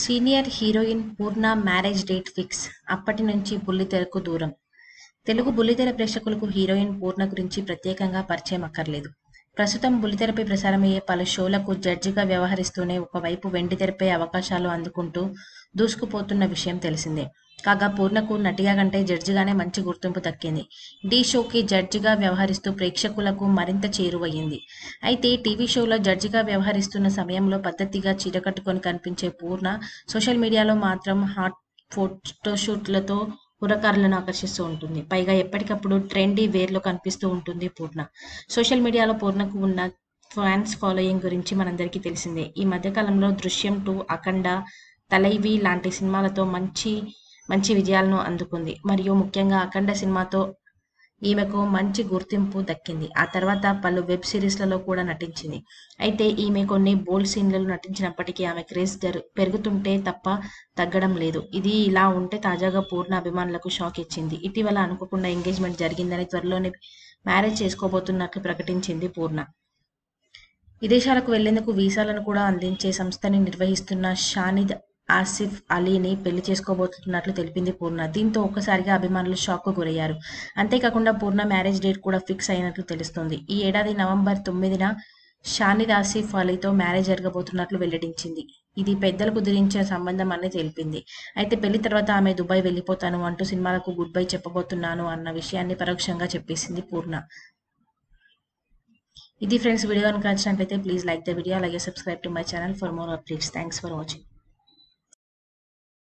senior heroine Purna marriage date fix అప్పటి నుంచి బుల్లితెరకు దూరం తెలుగు బుల్లితెర ప్రేక్షకులకు హీరోయిన్ పూర్ణ గురించి ప్రత్యేకంగా పరిచయం అక్కర్లేదు ప్రస్తుతం బుల్లితెరపై ప్రసారమయ్యే పలు షోలకు జడ్జిగా వ్యవహరిస్తూనే ఒకవైపు తెరపై అవకాశాలు అందుకుంటూ దూసుకుపోతున్న విషయం తెలిసిందే కాగా పూర్ణకు నటిగా కంటే జడ్జిగానే మంచి గుర్తింపు దక్కింది ఢీ షోకి జడ్జిగా వ్యవహరిస్తూ ప్రేక్షకులకు మరింత చేరువయ్యింది అయితే టీవీ షోలో జడ్జిగా వ్యవహరిస్తున్న సమయంలో పద్ధతిగా చీరకట్టుకొని కనిపించే పూర్ణ సోషల్ మీడియాలో మాత్రం హాట్ ఫోటోషూట్లతో కుర్రకారులను ఆకర్షిస్తూ ఉంటుంది పైగా ఎప్పటికప్పుడు ట్రెండీ వేర్లో కనిపిస్తూ ఉంటుంది పూర్ణ సోషల్ మీడియాలో పూర్ణకు ఉన్న ఫ్యాన్స్ ఫాలోయింగ్ గురించి మనందరికీ తెలిసిందే ఈ మధ్యకాలంలో దృశ్యం టూ అఖండ తలైవి లాంటి సినిమాలతో మంచి మంచి విజయాలను అందుకుంది మరియు ముఖ్యంగా అఖండ సినిమాతో ఈమెకు మంచి గుర్తింపు దక్కింది ఆ తర్వాత పలు వెబ్ సిరీస్లలో కూడా నటించింది అయితే ఈమె కొన్ని బోల్డ్ సీన్లలో నటించినప్పటికీ ఆమె క్రేజ్ పెరుగుతుంటే తప్ప తగ్గడం లేదు ఇది ఇలా ఉంటే తాజాగా పూర్ణ అభిమానులకు షాక్ ఇచ్చింది ఇటీవల అనుకోకుండా ఎంగేజ్మెంట్ జరిగిందని త్వరలోనే మ్యారేజ్ చేసుకోబోతున్నట్లు ప్రకటించింది పూర్ణ విదేశాలకు వెళ్లేందుకు వీసాలను కూడా అందించే సంస్థని నిర్వహిస్తున్న షానిద్ ఆసిఫ్ అలీని పెళ్లి చేసుకోబోతున్నట్లు తెలిపింది పూర్ణ దీంతో ఒక్కసారిగా అభిమానులు షాక్ గురయ్యారు అంతేకాకుండా పూర్ణ మ్యారేజ్ డేట్ కూడా ఫిక్స్ అయినట్లు తెలుస్తుంది ఈ ఏడాది నవంబర్ తొమ్మిదిన షానిద్ ఆసిఫ్ అలీతో మ్యారేజ్ జరగబోతున్నట్లు వెల్లడించింది ఇది పెద్దలకు కుదిరించిన సంబంధం అని తెలిపింది అయితే పెళ్లి తర్వాత ఆమె దుబాయ్ వెళ్ళిపోతాను అంటూ సినిమాలకు గుడ్ బై చెప్పబోతున్నాను అన్న విషయాన్ని పరోక్షంగా చెప్పేసింది పూర్ణ ఇది ఫ్రెండ్స్ వీడియో కనుక నచ్చినట్లయితే ప్లీజ్ లైక్ ద వీడియో అలాగే subscribe to my channel for more updates thanks for watching